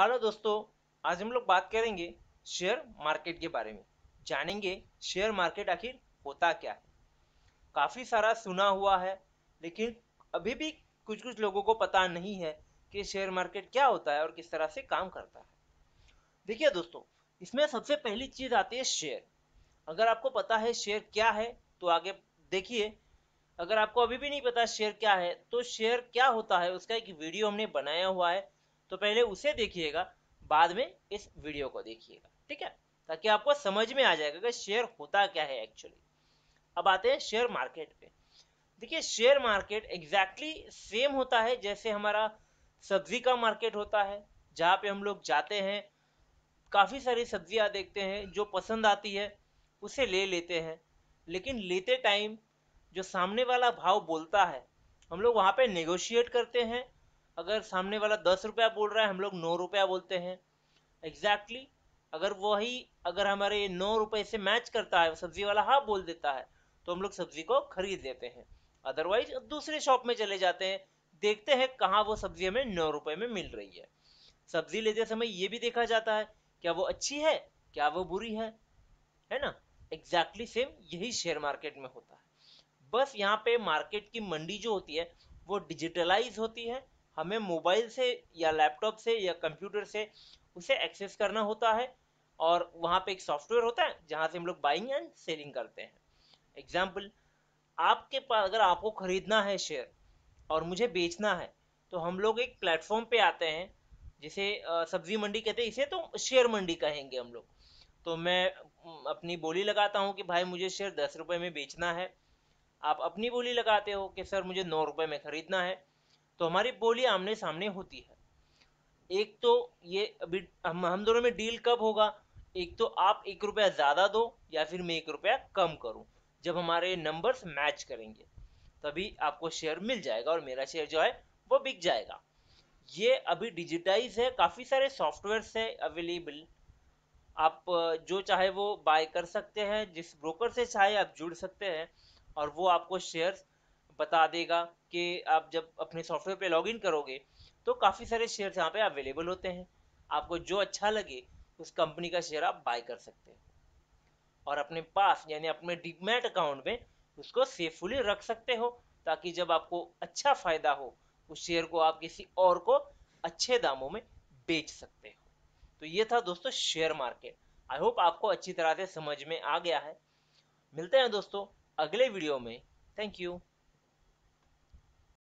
hello दोस्तों आज हम लोग बात करेंगे शेयर मार्केट के बारे में जानेंगे शेयर मार्केट आखिर होता क्या है काफ़ी सारा सुना हुआ है लेकिन अभी भी कुछ कुछ लोगों को पता नहीं है कि शेयर मार्केट क्या होता है और किस तरह से काम करता है देखिए दोस्तों इसमें सबसे पहली चीज़ आती है शेयर अगर आपको पता है शेयर क्या है तो आगे देखिए अगर आपको अभी भी नहीं पता शेयर क्या है तो शेयर क्या होता है उसका एक वीडियो हमने बनाया हुआ है तो पहले उसे देखिएगा बाद में इस वीडियो को देखिएगा ठीक है ताकि आपको समझ में आ जाएगा कि शेयर होता क्या है एक्चुअली अब आते हैं शेयर मार्केट पे देखिए शेयर मार्केट एग्जैक्टली सेम होता है जैसे हमारा सब्जी का मार्केट होता है जहाँ पे हम लोग जाते हैं काफ़ी सारी सब्जियाँ देखते हैं जो पसंद आती है उसे ले लेते हैं लेकिन लेते टाइम जो सामने वाला भाव बोलता है हम लोग वहाँ पे नेगोशिएट करते हैं अगर सामने वाला दस रुपया बोल रहा है हम लोग नौ रुपया बोलते हैं एग्जैक्टली exactly, अगर वही अगर हमारे नौ रुपये से मैच करता है सब्जी वाला हाफ बोल देता है तो हम लोग सब्जी को खरीद लेते हैं अदरवाइज दूसरे शॉप में चले जाते हैं देखते हैं कहाँ वो सब्जी हमें नौ रुपए में मिल रही है सब्जी लेते समय ये भी देखा जाता है क्या वो अच्छी है क्या वो बुरी है है ना एग्जैक्टली exactly सेम यही शेयर मार्केट में होता है बस यहाँ पे मार्केट की मंडी जो होती है वो डिजिटलाइज होती है हमें मोबाइल से या लैपटॉप से या कंप्यूटर से उसे एक्सेस करना होता है और वहाँ पे एक सॉफ्टवेयर होता है जहाँ से हम लोग बाइंग एंड सेलिंग करते हैं एग्जाम्पल आपके पास अगर आपको ख़रीदना है शेयर और मुझे बेचना है तो हम लोग एक प्लेटफॉर्म पे आते हैं जिसे सब्जी मंडी कहते हैं इसे तो शेयर मंडी कहेंगे हम लोग तो मैं अपनी बोली लगाता हूँ कि भाई मुझे शेयर दस रुपये में बेचना है आप अपनी बोली लगाते हो कि सर मुझे नौ रुपये में ख़रीदना है तो हमारी बोली आमने सामने होती है एक तो ये अभी हम हम दोनों में डील कब होगा एक तो आप एक रुपया ज़्यादा दो या फिर मैं एक रुपया कम करूं जब हमारे नंबर्स मैच करेंगे तभी आपको शेयर मिल जाएगा और मेरा शेयर जो है वो बिक जाएगा ये अभी डिजिटाइज है काफ़ी सारे सॉफ्टवेयर्स है अवेलेबल आप जो चाहे वो बाय कर सकते हैं जिस ब्रोकर से चाहे आप जुड़ सकते हैं और वो आपको शेयर्स बता देगा कि आप जब अपने सॉफ्टवेयर पे लॉगिन करोगे तो काफ़ी सारे शेयर यहाँ पे अवेलेबल होते हैं आपको जो अच्छा लगे उस कंपनी का शेयर आप बाय कर सकते हैं और अपने पास यानी अपने डिमेट अकाउंट में उसको सेफुली रख सकते हो ताकि जब आपको अच्छा फ़ायदा हो उस शेयर को आप किसी और को अच्छे दामों में बेच सकते हो तो ये था दोस्तों शेयर मार्केट आई होप आपको अच्छी तरह से समझ में आ गया है मिलते हैं दोस्तों अगले वीडियो में थैंक यू